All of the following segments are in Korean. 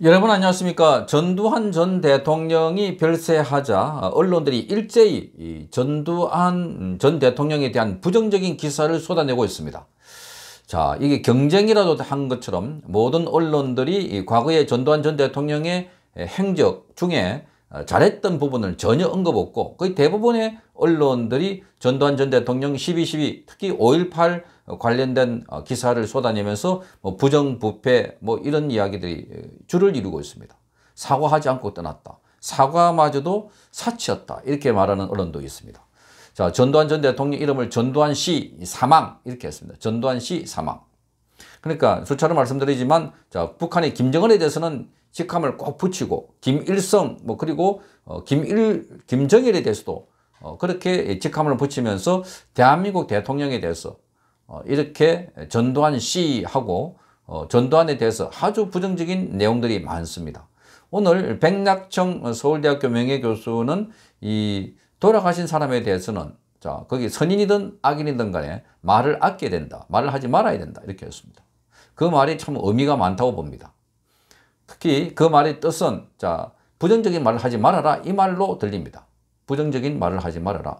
여러분 안녕하십니까 전두환 전 대통령이 별세하자 언론들이 일제히 전두환 전 대통령에 대한 부정적인 기사를 쏟아내고 있습니다 자 이게 경쟁이라도 한 것처럼 모든 언론들이 과거에 전두환 전 대통령의 행적 중에 잘했던 부분을 전혀 언급 없고 거의 대부분의 언론들이 전두환 전 대통령 12.12 특히 5.18 어, 관련된 어, 기사를 쏟아내면서 뭐 부정부패 뭐 이런 이야기들이 줄을 어, 이루고 있습니다. 사과하지 않고 떠났다. 사과마저도 사치였다. 이렇게 말하는 언론도 있습니다. 자, 전두환 전 대통령 이름을 전두환 씨 사망 이렇게 했습니다. 전두환 씨 사망. 그러니까 수차로 말씀드리지만 자, 북한의 김정은에 대해서는 직함을 꼭 붙이고 김일성 뭐 그리고 어, 김일 김정일에 대해서도 어, 그렇게 직함을 붙이면서 대한민국 대통령에 대해서 어, 이렇게 전두환 씨하고 어, 전두환에 대해서 아주 부정적인 내용들이 많습니다. 오늘 백낙청 서울대학교 명예교수는 이 돌아가신 사람에 대해서는 자 거기 선인이든 악인이든 간에 말을 아껴야 된다. 말을 하지 말아야 된다. 이렇게 했습니다. 그 말이 참 의미가 많다고 봅니다. 특히 그 말의 뜻은 자 부정적인 말을 하지 말아라 이 말로 들립니다. 부정적인 말을 하지 말아라.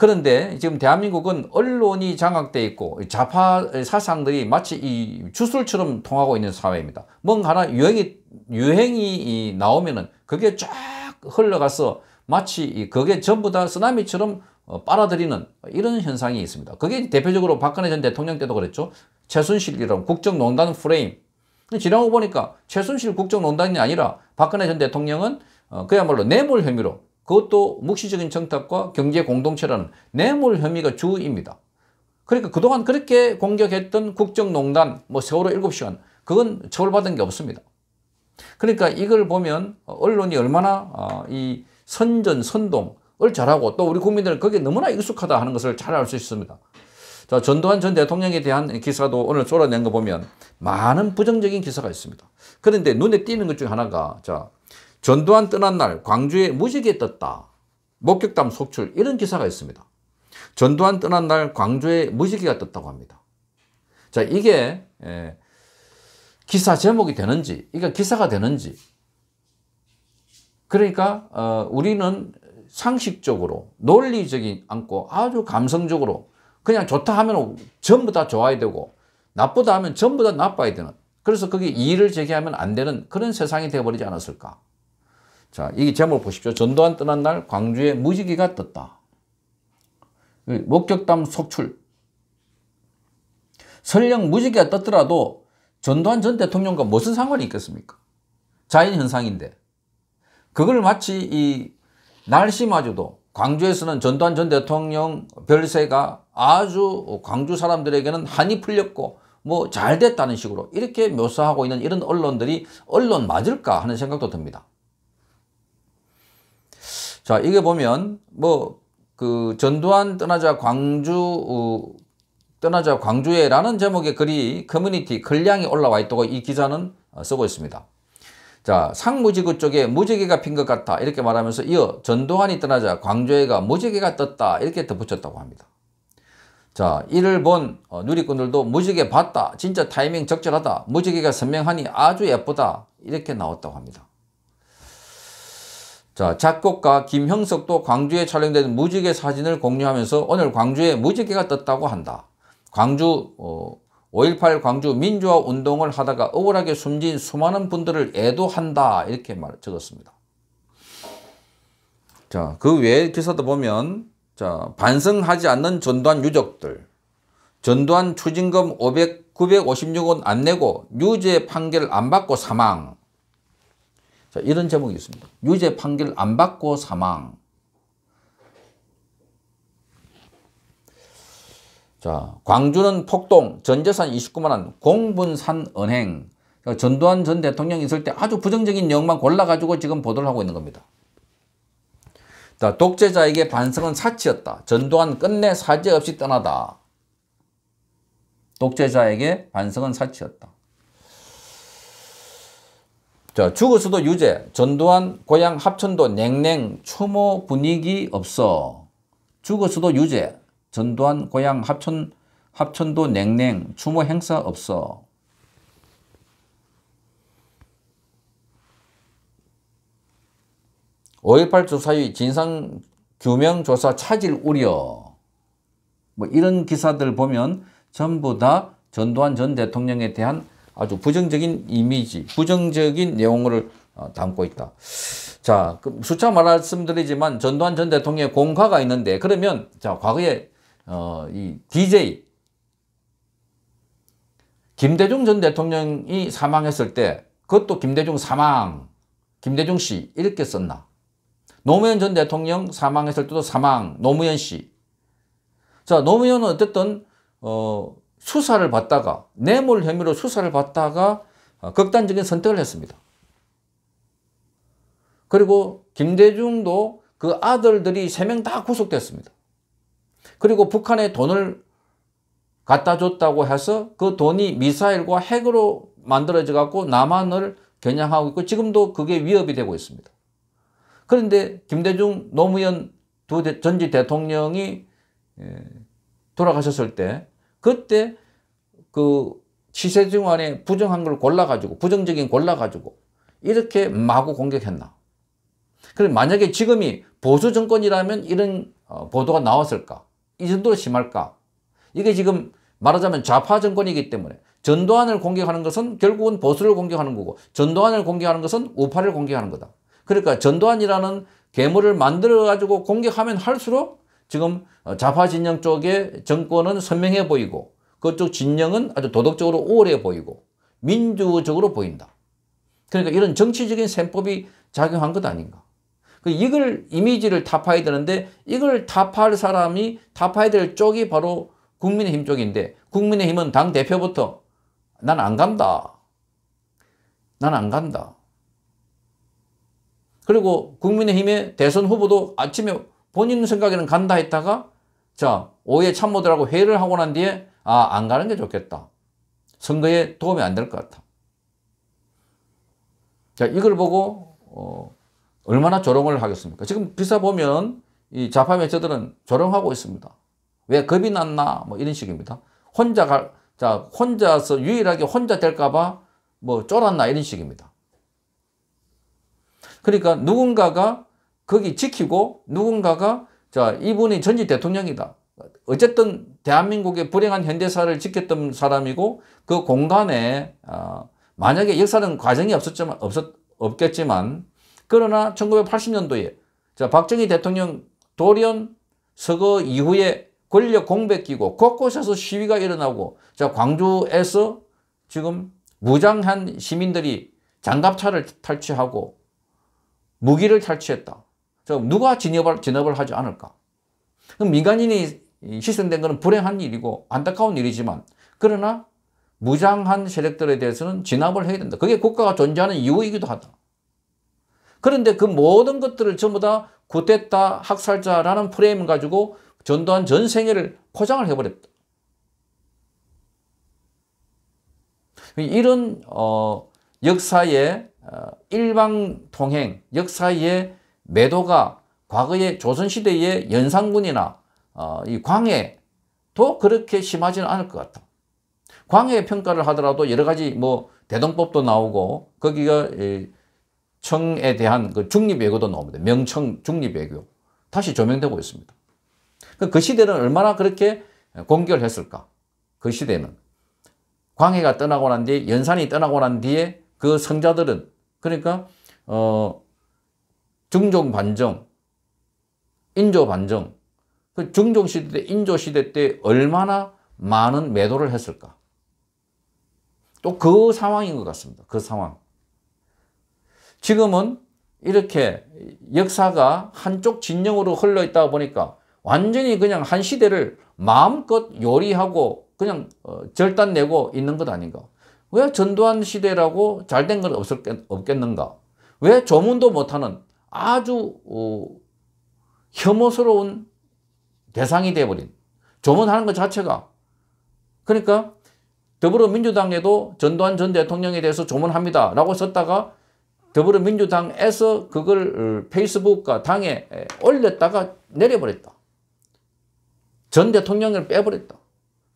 그런데 지금 대한민국은 언론이 장악돼 있고 좌파 사상들이 마치 이 주술처럼 통하고 있는 사회입니다. 뭔가 하나 유행이 유행이 나오면은 그게 쫙 흘러가서 마치 그게 전부 다 쓰나미처럼 어, 빨아들이는 이런 현상이 있습니다. 그게 대표적으로 박근혜 전 대통령 때도 그랬죠. 최순실이랑 국정농단 프레임. 지나고 보니까 최순실 국정농단이 아니라 박근혜 전 대통령은 어, 그야말로 뇌물 혐의로 그것도 묵시적인 정탁과 경제 공동체라는 뇌물 혐의가 주입니다. 그러니까 그동안 그렇게 공격했던 국정농단, 뭐 세월호 7시간, 그건 처벌받은 게 없습니다. 그러니까 이걸 보면 언론이 얼마나 아, 이 선전, 선동을 잘하고 또 우리 국민들은 거기 너무나 익숙하다 하는 것을 잘 알 수 있습니다. 자, 전두환 전 대통령에 대한 기사도 오늘 쏟아낸 거 보면 많은 부정적인 기사가 있습니다. 그런데 눈에 띄는 것중 하나가 자, 전두환 떠난 날 광주에 무지개 떴다. 목격담 속출 이런 기사가 있습니다. 전두환 떠난 날 광주에 무지개가 떴다고 합니다. 자 이게 에, 예, 기사 제목이 되는지 이게 기사가 되는지 그러니까 어, 우리는 상식적으로 논리적인 않고 아주 감성적으로 그냥 좋다 하면 전부 다 좋아야 되고 나쁘다 하면 전부 다 나빠야 되는 그래서 거기 이의를 제기하면 안 되는 그런 세상이 되어버리지 않았을까 자, 이 제목을 보십시오. 전두환 떠난 날 광주에 무지개가 떴다. 그 목격담 속출. 설령 무지개가 떴더라도 전두환 전 대통령과 무슨 상관이 있겠습니까? 자연현상인데. 그걸 마치 이 날씨마저도 광주에서는 전두환 전 대통령 별세가 아주 광주 사람들에게는 한이 풀렸고 뭐 잘 됐다는 식으로 이렇게 묘사하고 있는 이런 언론들이 언론 맞을까 하는 생각도 듭니다. 자, 이게 보면 뭐 그 전두환 떠나자 광주 어, 떠나자 광주에라는 제목의 글이 커뮤니티 글량이 올라와 있다고 이 기자는 어, 쓰고 있습니다. 자, 상무지구 쪽에 무지개가 핀 것같다 이렇게 말하면서 이어 전두환이 떠나자 광주에가 무지개가 떴다 이렇게 덧붙였다고 합니다. 자, 이를 본 어, 누리꾼들도 무지개 봤다. 진짜 타이밍 적절하다. 무지개가 선명하니 아주 예쁘다. 이렇게 나왔다고 합니다. 자, 작곡가 김형석도 광주에 촬영된 무지개 사진을 공유하면서 오늘 광주에 무지개가 떴다고 한다. 광주 어, 5.18 광주 민주화 운동을 하다가 억울하게 숨진 수많은 분들을 애도한다 이렇게 말 적었습니다. 자, 그외에 기사도 보면 자, 반성하지 않는 전두환 유족들 전두환 추징금 500, 956원 안 내고 유죄 판결 안 받고 사망 자, 이런 제목이 있습니다. 유죄 판결 안 받고 사망. 자, 광주는 폭동, 전재산 29만 원, 공분산 은행. 그러니까 전두환 전 대통령 있을 때 아주 부정적인 역만 골라가지고 지금 보도를 하고 있는 겁니다. 자, 독재자에게 반성은 사치였다. 전두환 끝내 사죄 없이 떠나다. 독재자에게 반성은 사치였다. 자, 죽었어도 유죄. 전두환 고향 합천도 냉랭 추모 분위기 없어. 죽었어도 유죄. 전두환 고향 합천 합천도 냉랭 추모 행사 없어. 오일팔 조사의 진상 규명 조사 차질 우려. 뭐 이런 기사들 보면 전부 다 전두환 전 대통령에 대한 아주 부정적인 이미지, 부정적인 내용을 어, 담고 있다. 자, 수차 그 말씀드리지만 전두환 전 대통령의 공과가 있는데 그러면 자 과거에 어, 이 DJ 김대중 전 대통령이 사망했을 때 그것도 김대중 사망, 김대중 씨 이렇게 썼나? 노무현 전 대통령 사망했을 때도 사망, 노무현 씨. 자, 노무현은 어쨌든 어, 수사를 받다가 뇌물 혐의로 수사를 받다가 어, 극단적인 선택을 했습니다. 그리고 김대중도 그 아들들이 세 명 다 구속됐습니다. 그리고 북한에 돈을 갖다 줬다고 해서 그 돈이 미사일과 핵으로 만들어져 갖고 남한을 겨냥하고 있고 지금도 그게 위협이 되고 있습니다. 그런데 김대중 노무현 두 전지 대통령이 돌아가셨을 때 그때 그 시세 중안에 부정한 걸 골라가지고 부정적인 골라가지고 이렇게 마구 공격했나 그럼 만약에 지금이 보수 정권이라면 이런 어, 보도가 나왔을까 이 정도로 심할까 이게 지금 말하자면 좌파 정권이기 때문에 전두환을 공격하는 것은 결국은 보수를 공격하는 거고 전두환을 공격하는 것은 우파를 공격하는 거다 그러니까 전두환이라는 괴물을 만들어 가지고 공격하면 할수록 지금 좌파 어, 진영 쪽의 정권은 선명해 보이고 그쪽 진영은 아주 도덕적으로 우월해 보이고 민주적으로 보인다. 그러니까 이런 정치적인 셈법이 작용한 것 아닌가. 그 이걸 이미지를 타파해야 되는데 이걸 타파할 사람이 타파해야 될 쪽이 바로 국민의힘 쪽인데 국민의힘은 당대표부터 난 안 간다. 난 안 간다. 그리고 국민의힘의 대선 후보도 아침에 본인 생각에는 간다 했다가 자 오해 참모들하고 회의를 하고 난 뒤에 아안 가는 게 좋겠다. 선거에 도움이 안 될 것같아자 이걸 보고 어, 얼마나 조롱을 하겠습니까? 지금 비사 보면 이 좌파 매체들은 조롱하고 있습니다. 왜 겁이 났나 뭐 이런 식입니다. 혼자 갈, 자 혼자서 유일하게 혼자 될까봐 뭐 쫄았나 이런 식입니다. 그러니까 누군가가 거기 지키고 누군가가 자 이분이 전직 대통령이다. 어쨌든 대한민국의 불행한 현대사를 지켰던 사람이고 그 공간에 어, 만약에 역사는 과정이 없었지만 없었, 없겠지만 그러나 1980년도에 자 박정희 대통령 돌연 서거 이후에 권력 공백기고 곳곳에서 시위가 일어나고 자 광주에서 지금 무장한 시민들이 장갑차를 탈취하고 무기를 탈취했다. 저 누가 진업을, 진업을 하지 않을까? 그럼 민간인이 희생된 것은 불행한 일이고 안타까운 일이지만 그러나 무장한 세력들에 대해서는 진압을 해야 된다. 그게 국가가 존재하는 이유이기도 하다. 그런데 그 모든 것들을 전부 다 구태타 학살자라는 프레임 가지고 전두환 전생애를 포장을 해버렸다. 이런 어, 역사의 어, 일방통행, 역사의 매도가 과거의 조선시대의 연산군이나 어, 이 광해도 그렇게 심하지는 않을 것 같다. 광해 평가를 하더라도 여러 가지 뭐 대동법도 나오고 거기가 청에 대한 그 중립외교도 나옵니다. 명청 중립외교 다시 조명되고 있습니다. 그러니까 그 시대는 얼마나 그렇게 공격을 했을까? 그 시대는 광해가 떠나고 난 뒤에 연산이 떠나고 난 뒤에 그 성자들은 그러니까 어 중종 반정, 인조 반정. 그 중종 시대 때, 인조 시대 때 얼마나 많은 매도를 했을까? 또 그 상황인 것 같습니다. 그 상황. 지금은 이렇게 역사가 한쪽 진영으로 흘러 있다 보니까 완전히 그냥 한 시대를 마음껏 요리하고 그냥 어, 절단내고 있는 것 아닌가. 왜 전두환 시대라고 잘 된 건 없겠는가? 왜 조문도 못하는 아주 어, 혐오스러운 대상이 되어버린 조문하는 것 자체가 그러니까 더불어민주당에도 전두환 전 대통령에 대해서 조문합니다 라고 썼다가 더불어민주당에서 그걸 어, 페이스북과 당에 올렸다가 내려버렸다 전 대통령을 빼버렸다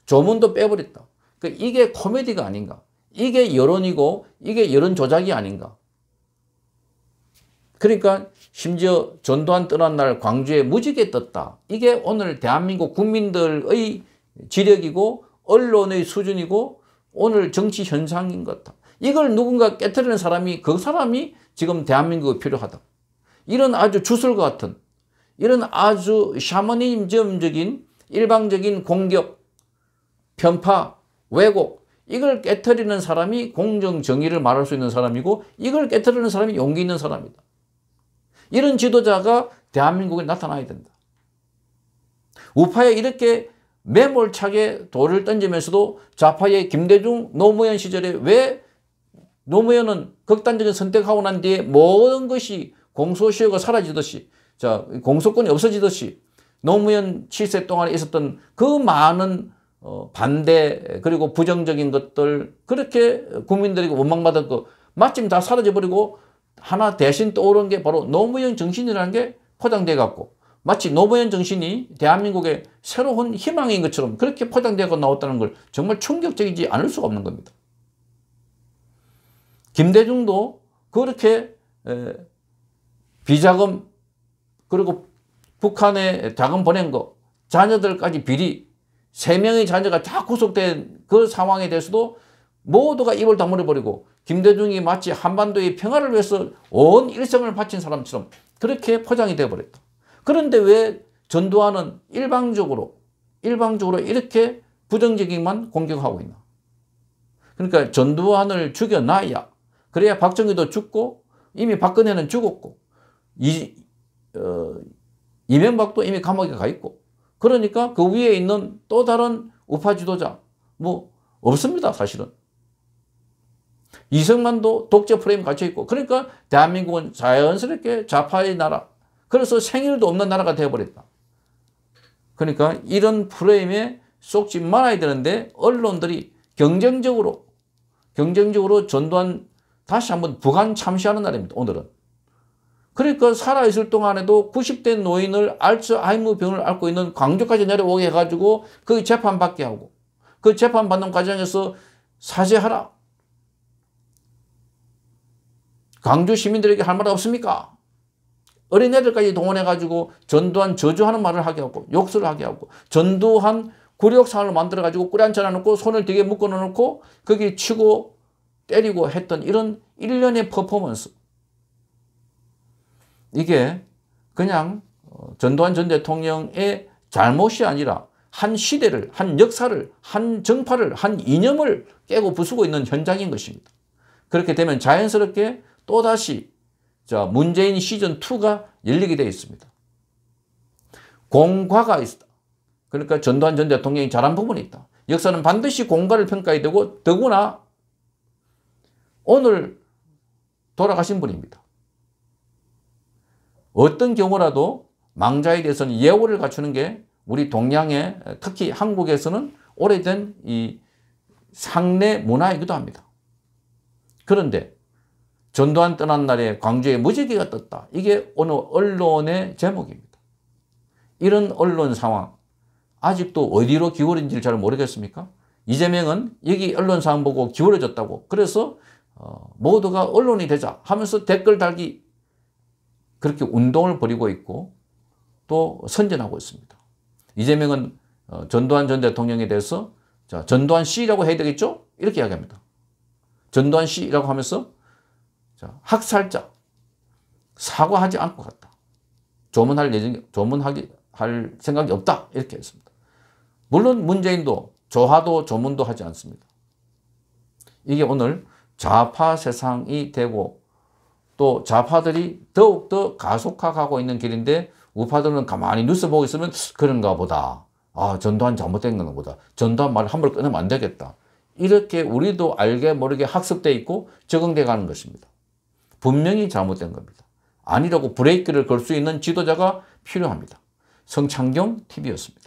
조문도 빼버렸다 그러니까 이게 코미디가 아닌가 이게 여론이고 이게 여론 조작이 아닌가 그러니까 심지어 전두환 떠난 날 광주에 무지개 떴다. 이게 오늘 대한민국 국민들의 지력이고 언론의 수준이고 오늘 정치 현상인 것 같다. 이걸 누군가 깨뜨리는 사람이 그 사람이 지금 대한민국에 필요하다. 이런 아주 주술 같은 이런 아주 샤머니즘적인 일방적인 공격, 편파, 왜곡 이걸 깨뜨리는 사람이 공정 정의를 말할 수 있는 사람이고 이걸 깨뜨리는 사람이 용기 있는 사람이다. 이런 지도자가 대한민국에 나타나야 된다. 우파에 이렇게 매몰차게 돌을 던지면서도 좌파의 김대중 노무현 시절에 왜 노무현은 극단적인 선택하고 난 뒤에 모든 것이 공소시효가 사라지듯이 자 공소권이 없어지듯이 노무현 7세 동안에 있었던 그 많은 어, 반대 그리고 부정적인 것들 그렇게 국민들에게 원망받은 거 마침 다 사라져버리고 하나 대신 떠오른 게 바로 노무현 정신이라는 게 포장돼 갖고 마치 노무현 정신이 대한민국의 새로운 희망인 것처럼 그렇게 포장되고 나왔다는 걸 정말 충격적이지 않을 수가 없는 겁니다. 김대중도 그렇게 비자금 그리고 북한에 자금 보낸 거 자녀들까지 비리 세명의 자녀가 다 구속된 그 상황에 대해서도 모두가 입을 다물어버리고 김대중이 마치 한반도의 평화를 위해서 온 일생을 바친 사람처럼 그렇게 포장이 되어버렸다. 그런데 왜 전두환은 일방적으로 일방적으로 이렇게 부정적인만 공격하고 있나? 그러니까 전두환을 죽여놔야 그래야 박정희도 죽고 이미 박근혜는 죽었고 이, 어, 이명박도 이미 감옥에 가 있고 그러니까 그 위에 있는 또 다른 우파 지도자 뭐 없습니다 사실은 이승만도 독재 프레임 갖춰 있고 그러니까 대한민국은 자연스럽게 좌파의 나라 그래서 생일도 없는 나라가 되어버렸다. 그러니까 이런 프레임에 속지 말아야 되는데 언론들이 경쟁적으로 경쟁적으로 전두환 다시 한번 북한 참시하는 날입니다. 오늘은. 그러니까 살아있을 동안에도 90대 노인을 알츠하이머 병을 앓고 있는 광주까지 내려오게 해가지고 그 재판받게 하고 그 재판받는 과정에서 사죄하라 광주 시민들에게 할 말 없습니까? 어린애들까지 동원해가지고 전두환 저주하는 말을 하게 하고 욕설을 하게 하고 전두환 굴욕상을 만들어가지고 꿀에 앉혀놓고 손을 되게 묶어놓고 거기 치고 때리고 했던 이런 일련의 퍼포먼스 이게 그냥 어, 전두환 전 대통령의 잘못이 아니라 한 시대를, 한 역사를, 한 정파를, 한 이념을 깨고 부수고 있는 현장인 것입니다. 그렇게 되면 자연스럽게 또다시 자 문재인 시즌2가 열리게 되어 있습니다. 공과가 있다. 그러니까 전두환 전 대통령이 잘한 부분이 있다. 역사는 반드시 공과를 평가해야 되고 더구나 오늘 돌아가신 분입니다. 어떤 경우라도 망자에 대해서는 예우를 갖추는 게 우리 동양의 특히 한국에서는 오래된 이 상례 문화이기도 합니다. 그런데 전두환 떠난 날에 광주에 무지개가 떴다. 이게 어느 언론의 제목입니다. 이런 언론 상황 아직도 어디로 기울인지를 잘 모르겠습니까? 이재명은 여기 언론 상황 보고 기울어졌다고 그래서 어, 모두가 언론이 되자 하면서 댓글 달기 그렇게 운동을 벌이고 있고 또 선전하고 있습니다. 이재명은 어, 전두환 전 대통령에 대해서 자, 전두환 씨라고 해야 되겠죠? 이렇게 이야기합니다. 전두환 씨라고 하면서 자, 학살자. 사과하지 않고 갔다. 조문할 예정 조문하기, 할 생각이 없다. 이렇게 했습니다. 물론 문재인도 조화도 조문도 하지 않습니다. 이게 오늘 좌파 세상이 되고 또 좌파들이 더욱더 가속화하고 있는 길인데 우파들은 가만히 뉴스 보고 있으면 그런가 보다. 아, 전두환 잘못된 건가 보다. 전두환 말을 함부로 끊으면 안 되겠다. 이렇게 우리도 알게 모르게 학습돼 있고 적응돼 가는 것입니다. 분명히 잘못된 겁니다. 아니라고 브레이크를 걸 수 있는 지도자가 필요합니다. 성창경 TV였습니다.